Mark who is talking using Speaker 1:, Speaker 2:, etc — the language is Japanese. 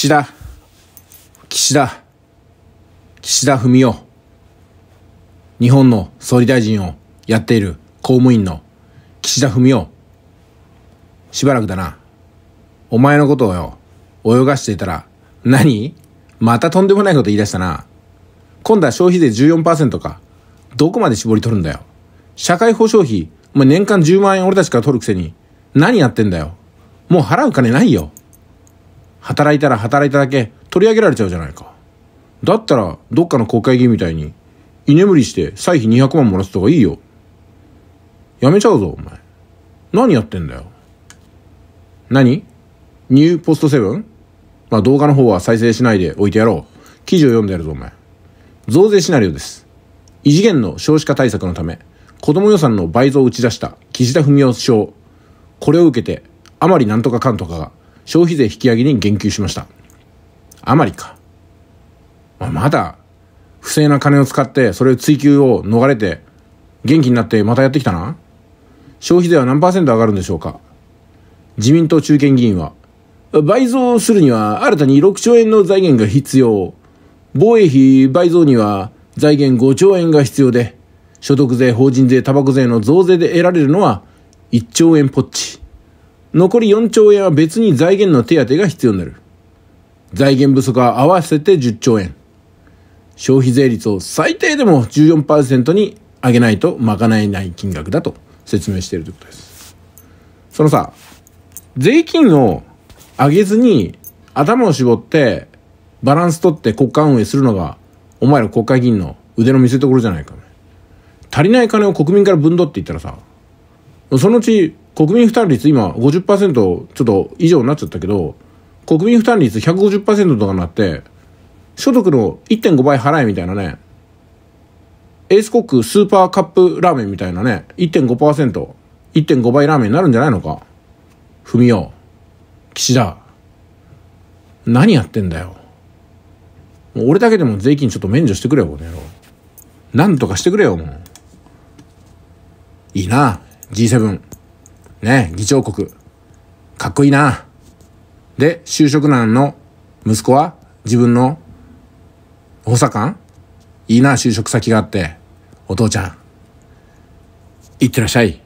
Speaker 1: 岸田、岸田、岸田文雄、日本の総理大臣をやっている公務員の岸田文雄、しばらくだな。お前のことをよ、泳がしていたら、何またとんでもないこと言い出したな。今度は消費税14%か。どこまで絞り取るんだよ。社会保障費、お前年間10万円俺たちから取るくせに、何やってんだよ。もう払う金ないよ。働いたら働いただけ取り上げられちゃうじゃないか。だったら、どっかの国会議員みたいに、居眠りして歳費200万もらすとかいいよ。やめちゃうぞ、お前。何やってんだよ。何ニューポストセブンまあ動画の方は再生しないで置いてやろう。記事を読んでやるぞ、お前。増税シナリオです。異次元の少子化対策のため、子供予算の倍増を打ち出した岸田文雄首相。これを受けて、あまりなんとかかんとかが、消費税引き上げに言及しました。あまりか。まあ、まだ、不正な金を使って、それを追求を逃れて、元気になってまたやってきたな。消費税は何パーセント上がるんでしょうか自民党中堅議員は、倍増するには新たに6兆円の財源が必要。防衛費倍増には財源5兆円が必要で、所得税、法人税、タバコ税の増税で得られるのは1兆円ポッチ。残り4兆円は別に財源の手当が必要になる。財源不足は合わせて10兆円。消費税率を最低でも14%に上げないと賄えない金額だと説明しているということです。そのさ、税金を上げずに頭を絞ってバランス取って国家運営するのがお前ら国会議員の腕の見せ所じゃないか、ね。足りない金を国民から分取っていったらさ、そのうち国民負担率今50%ちょっと以上になっちゃったけど、国民負担率150%とかになって、所得の1.5倍払えみたいなね、エースコックスーパーカップラーメンみたいなね、1.5%、1.5倍ラーメンになるんじゃないのか。みよ。岸田、何やってんだよ。もう俺だけでも税金ちょっと免除してくれよ、この野郎。なんとかしてくれよ、もう。いいな、G7。ね、議長国。かっこいいな。で、就職難の息子は自分の補佐官いいな、就職先があって。お父ちゃん。いってらっしゃい。